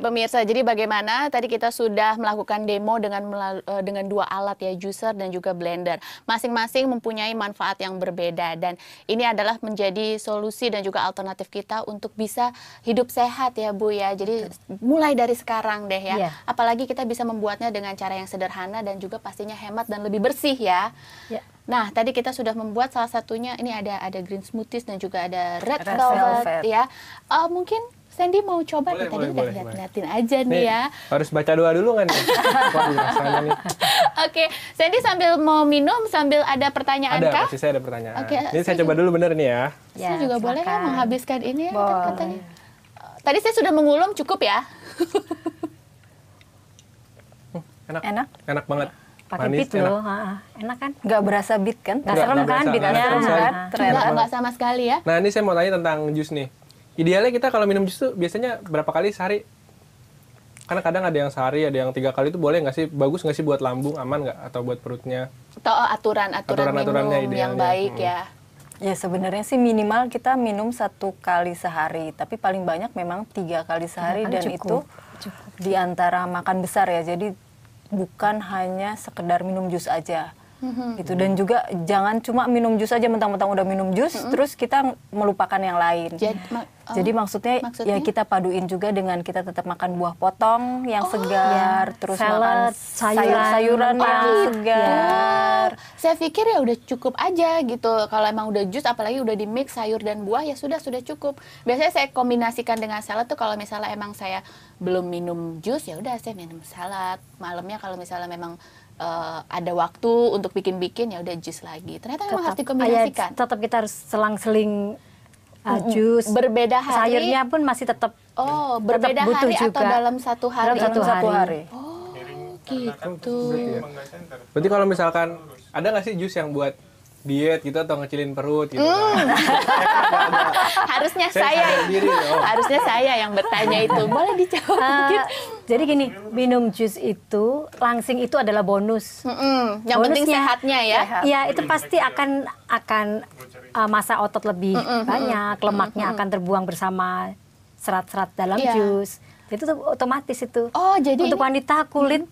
pemirsa, jadi bagaimana tadi kita sudah melakukan demo dengan eh, dengan dua alat ya, juicer dan juga blender. Masing-masing mempunyai manfaat yang berbeda dan ini adalah menjadi solusi dan juga alternatif kita untuk bisa hidup sehat ya Bu ya. Jadi mulai dari sekarang deh ya. Yeah. Apalagi kita bisa membuatnya dengan cara yang sederhana dan juga pastinya hemat dan lebih bersih ya. Yeah. Nah, tadi kita sudah membuat salah satunya ini ada ada green smoothies dan juga ada red, red velvet, velvet ya. Uh, mungkin Sandy mau coba boleh, nih tadi boleh, udah lihat-liatin aja nih, nih ya. Harus baca doa dulu kan Oke, Sandy sambil mau minum sambil ada pertanyaan ada, kah? Ada, saya ada pertanyaan. Oke. Okay, ini saya, coba dulu bener nih ya. ya saya juga ya, ya silakan. boleh kan menghabiskan ini ya katanya. Tadi saya sudah mengulum cukup ya. Hmm, enak. Enak. Enak banget pakai bit loh enak kan Gak berasa bit kan Gak serem kan enggak, enggak sama sekali ya nah ini saya mau tanya tentang jus nih Idealnya kita kalau minum jus tuh biasanya berapa kali sehari? Karena kadang ada yang sehari, ada yang tiga kali itu boleh nggak sih? Bagus nggak sih buat lambung, aman nggak? Atau buat perutnya? Atau aturan-aturan oh, minum yang baik hmm. ya. Ya sebenarnya sih minimal kita minum satu kali sehari, tapi paling banyak memang tiga kali sehari dan cukup. itu cukup. di antara makan besar ya. Jadi bukan hanya sekedar minum jus aja hmm gitu dan juga jangan cuma minum jus aja mentang-mentang udah minum jus mm-hmm. terus kita melupakan yang lain jadi, ma- oh, jadi maksudnya, ya, maksudnya ya kita paduin juga dengan kita tetap makan buah potong yang oh, segar ya. terus Salad, makan sayur-sayuran oh, yang gitu. segar saya pikir ya udah cukup aja gitu kalau emang udah jus apalagi udah di mix sayur dan buah ya sudah sudah cukup biasanya saya kombinasikan dengan salad tuh kalau misalnya emang saya belum minum jus ya udah saya minum salad malamnya kalau misalnya memang uh, ada waktu untuk bikin-bikin ya udah jus lagi. Ternyata tetap, memang harus ah, ya, dikombinasikan. Ya, tetap kita harus selang-seling uh, jus. Berbeda hari. Sayurnya pun masih tetap Oh, berbeda butuh hari juga. atau dalam satu hari? Dalam satu, satu hari. Oh, gitu. Berarti, kalau misalkan ada nggak sih jus yang buat diet gitu atau ngecilin perut gitu kan. Hmm. Harusnya saya, saya diri, harusnya saya yang bertanya itu. Boleh dijawab uh, Jadi gini, minum jus itu, langsing itu adalah bonus. Mm -mm. Yang Bonusnya, penting sehatnya ya. ya itu pasti akan akan uh, masa otot lebih mm -mm. banyak, lemaknya mm -mm. akan terbuang bersama serat-serat dalam yeah. jus. Itu tuh otomatis itu. Oh, jadi untuk ini... wanita kulit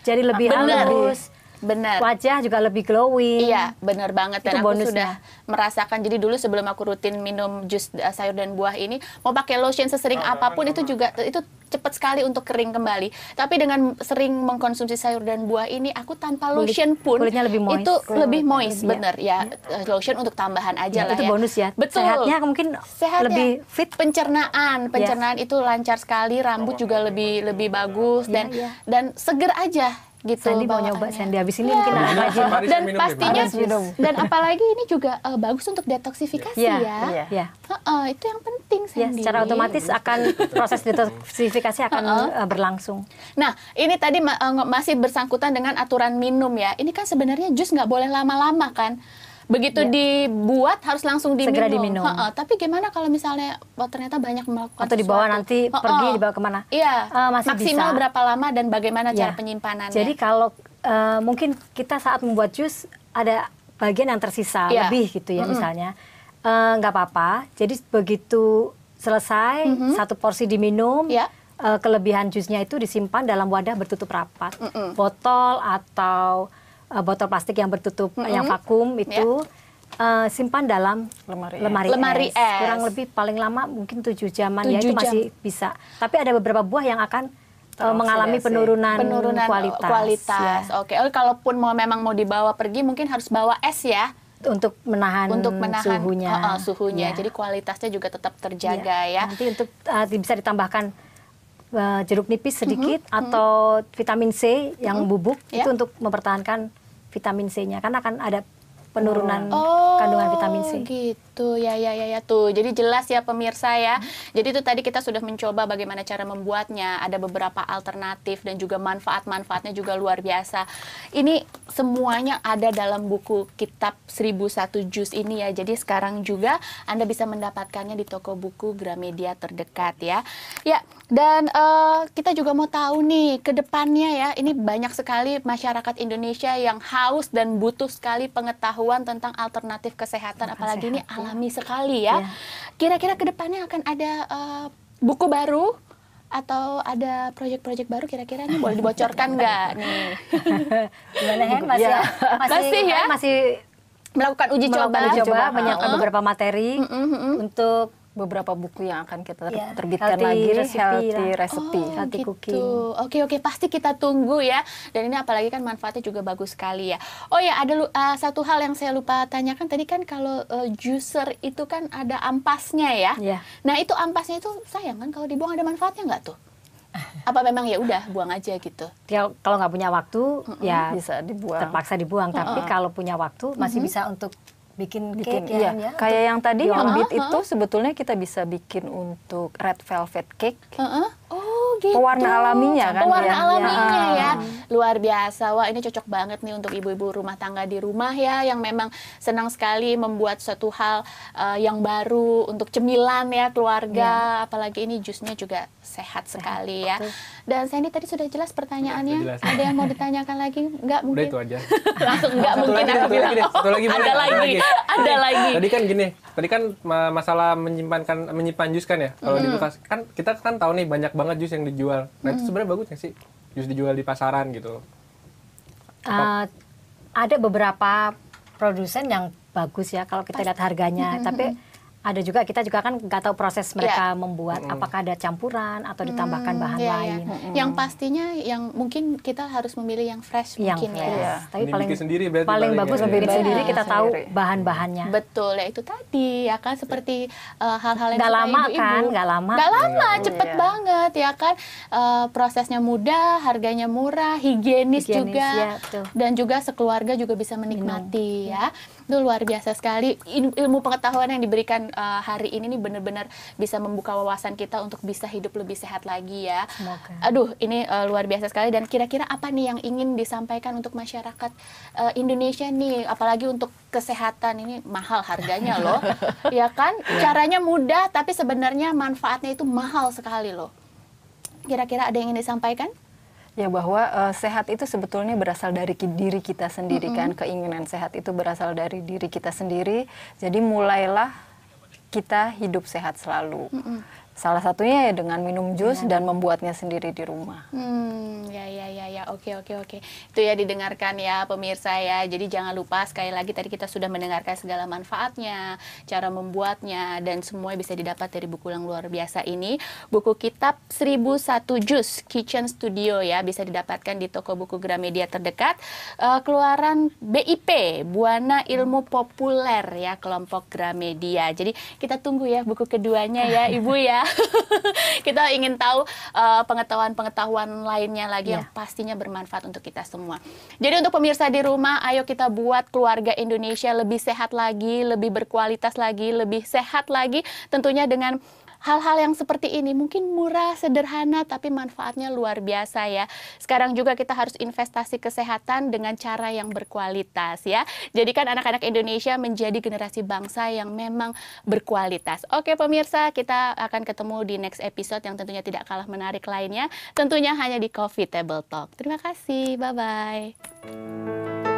jadi lebih halus. Benar. Wajah juga lebih glowing. Iya, benar banget. Dan itu aku bonusnya. sudah merasakan. Jadi dulu sebelum aku rutin minum jus eh, sayur dan buah ini, mau pakai lotion sesering oh, apapun oh, itu oh, juga nah, itu cepat sekali untuk kering kembali. Tapi dengan sering mengkonsumsi sayur dan buah ini, aku tanpa Kulit, lotion pun kulitnya lebih moist. itu Kulit lebih moist, lebih bener ya. ya. Eh, lotion untuk tambahan aja ya, lah. Itu ya. bonus ya. Betul. Sehatnya mungkin Sehatnya. lebih fit. Pencernaan, ya. pencernaan yes. itu lancar sekali. Rambut juga lebih lebih bagus ya, dan ya, ya. dan seger aja gitu Sandi mau nyoba Sandi habis ini ya, mungkin Nah, dan minum, pastinya minum. dan apalagi ini juga uh, bagus untuk detoksifikasi iya, ya, ya. ya. Uh, uh, itu yang penting iya, Sandi ya, secara otomatis akan proses detoksifikasi akan uh, uh. berlangsung nah ini tadi uh, masih bersangkutan dengan aturan minum ya ini kan sebenarnya jus nggak boleh lama-lama kan begitu yeah. dibuat harus langsung diminum. Segera diminum. Ha -ha. Tapi gimana kalau misalnya oh, ternyata banyak melakukan atau dibawa sesuatu. nanti -ha. pergi dibawa kemana? Iya. Uh, Maksimal bisa. berapa lama dan bagaimana yeah. cara iya. penyimpanannya? Jadi kalau uh, mungkin kita saat membuat jus ada bagian yang tersisa yeah. lebih gitu ya mm -hmm. misalnya eh, nggak uh, apa-apa. Jadi begitu selesai mm -hmm. satu porsi diminum. Yeah. Iya. kelebihan jusnya itu disimpan dalam wadah bertutup rapat, mm -mm. botol atau uh, botol plastik yang bertutup, mm -hmm. yang vakum ya. itu. Yeah uh, simpan dalam lemari, lemari, es. lemari es. Kurang lebih paling lama mungkin tujuh jaman 7 ya itu jam. masih bisa. Tapi ada beberapa buah yang akan eh, Oh, mengalami penurunan, penurunan kualitas. kualitas. Ya. Oke, oh, kalaupun mau memang mau dibawa pergi mungkin harus bawa es ya untuk menahan untuk menahan suhunya. Uh, uh, suhunya. Ya. Jadi kualitasnya juga tetap terjaga ya. ya. Nanti untuk uh, bisa ditambahkan uh, jeruk nipis mm-hmm. sedikit mm -hmm. atau mm -hmm. vitamin C yang mm -hmm. bubuk yeah. itu untuk mempertahankan vitamin C-nya kan akan ada penurunan oh, kandungan vitamin C. gitu. Tuh ya ya ya ya tuh. Jadi jelas ya pemirsa ya. Hmm. Jadi itu tadi kita sudah mencoba bagaimana cara membuatnya. Ada beberapa alternatif dan juga manfaat-manfaatnya juga luar biasa. Ini semuanya ada dalam buku kitab 1001 jus ini ya. Jadi sekarang juga Anda bisa mendapatkannya di toko buku Gramedia terdekat ya. Ya, dan uh, kita juga mau tahu nih ke depannya ya. Ini banyak sekali masyarakat Indonesia yang haus dan butuh sekali pengetahuan tentang alternatif kesehatan apalagi ini ya. alam alami sekali ya. Iya. Kira-kira kedepannya akan ada uh, buku baru atau ada proyek-proyek baru kira-kira ini boleh dibocorkan nggak nih? Gimana masih, ya. masih masih ya? masih melakukan uji melakukan coba, uji coba banyak uh -uh. beberapa materi uh, untuk beberapa buku yang akan kita yeah. terbitkan healthy lagi recipe, healthy lah. recipe oh, healthy gitu. cooking. Oke oke pasti kita tunggu ya. Dan ini apalagi kan manfaatnya juga bagus sekali ya. Oh ya ada uh, satu hal yang saya lupa tanyakan tadi kan kalau uh, juicer itu kan ada ampasnya ya. Yeah. Nah itu ampasnya itu sayang kan kalau dibuang ada manfaatnya nggak tuh? apa memang ya udah buang aja gitu ya kalau nggak punya waktu mm -hmm. ya bisa dibuang terpaksa dibuang mm -hmm. tapi kalau punya waktu masih mm -hmm. bisa untuk bikin, bikin cake iya. Kan ya. Kayak yang tadi yang beat uh -huh. itu sebetulnya kita bisa bikin untuk red velvet cake. Uh -huh gitu. Pewarna alaminya kan. Pewarna ya? alaminya ya. ya. Luar biasa. Wah, ini cocok banget nih untuk ibu-ibu rumah tangga di rumah ya yang memang senang sekali membuat suatu hal uh, yang baru untuk cemilan ya keluarga, ya. apalagi ini jusnya juga sehat sekali ya. dan Dan Sandy tadi sudah jelas pertanyaannya. Sudah jelas. Ada yang mau ditanyakan lagi? Enggak mungkin. Udah itu aja. Langsung enggak mungkin lagi, aku bilang. Lagi, oh, satu lagi, ada lagi. Ada lagi. Tadi kan gini, tadi kan masalah menyimpankan menyimpan jus kan ya kalau mm. di bekas kan kita kan tahu nih banyak banget jus yang dijual nah mm. itu sebenarnya bagus nggak sih jus dijual di pasaran gitu uh, ada beberapa produsen yang bagus ya kalau kita lihat harganya tapi ada juga kita juga kan nggak tahu proses iya. mereka yeah. membuat mm. apakah ada campuran atau hmm, ditambahkan mm, bahan yeah, iya. lain. Yeah. Mm. Yang pastinya yang mungkin kita harus memilih yang fresh yang mungkin ya. fresh. ya. Yeah. Tapi paling sendiri paling, paling bagus ya. sendiri kita tahu bahan-bahannya. Betul ya itu tadi ya kan seperti hal eh, hal-hal yang nggak lama ibu -ibu. kan nggak lama nggak lama cepet iya. banget ya kan uh, prosesnya mudah harganya murah higienis, higienis juga ya, dan juga sekeluarga juga bisa menikmati Minum. ya itu luar biasa sekali ilmu pengetahuan yang diberikan uh, hari ini nih benar-benar bisa membuka wawasan kita untuk bisa hidup lebih sehat lagi ya. Semoga. Aduh, ini uh, luar biasa sekali dan kira-kira apa nih yang ingin disampaikan untuk masyarakat uh, Indonesia nih, apalagi untuk kesehatan ini mahal harganya loh. ya kan? Iya. Caranya mudah tapi sebenarnya manfaatnya itu mahal sekali loh. Kira-kira ada yang ingin disampaikan? Ya bahwa uh, sehat itu sebetulnya berasal dari diri kita sendiri mm -hmm. kan keinginan sehat itu berasal dari diri kita sendiri. Jadi mulailah kita hidup sehat selalu. Mm -hmm. Salah satunya ya dengan minum jus ya. dan membuatnya sendiri di rumah. Hmm, ya ya ya ya. Oke oke oke. Itu ya didengarkan ya pemirsa ya. Jadi jangan lupa sekali lagi tadi kita sudah mendengarkan segala manfaatnya, cara membuatnya dan semua bisa didapat dari buku yang luar biasa ini. Buku kitab 1001 Jus Kitchen Studio ya bisa didapatkan di toko buku Gramedia terdekat. Uh, keluaran BIP Buana Ilmu Populer ya kelompok Gramedia. Jadi kita tunggu ya buku keduanya ya Ibu ya. kita ingin tahu eh, pengetahuan-pengetahuan uh, lainnya lagi yeah. yang pastinya bermanfaat untuk kita semua. Jadi untuk pemirsa di rumah, ayo kita buat keluarga Indonesia lebih sehat lagi, lebih berkualitas lagi, lebih sehat lagi tentunya dengan hal-hal yang seperti ini mungkin murah, sederhana, tapi manfaatnya luar biasa ya. Sekarang juga kita harus investasi kesehatan dengan cara yang berkualitas ya. Jadikan anak-anak Indonesia menjadi generasi bangsa yang memang berkualitas. Oke pemirsa, kita akan ketemu di next episode yang tentunya tidak kalah menarik lainnya. Tentunya hanya di Coffee Table Talk. Terima kasih, bye-bye.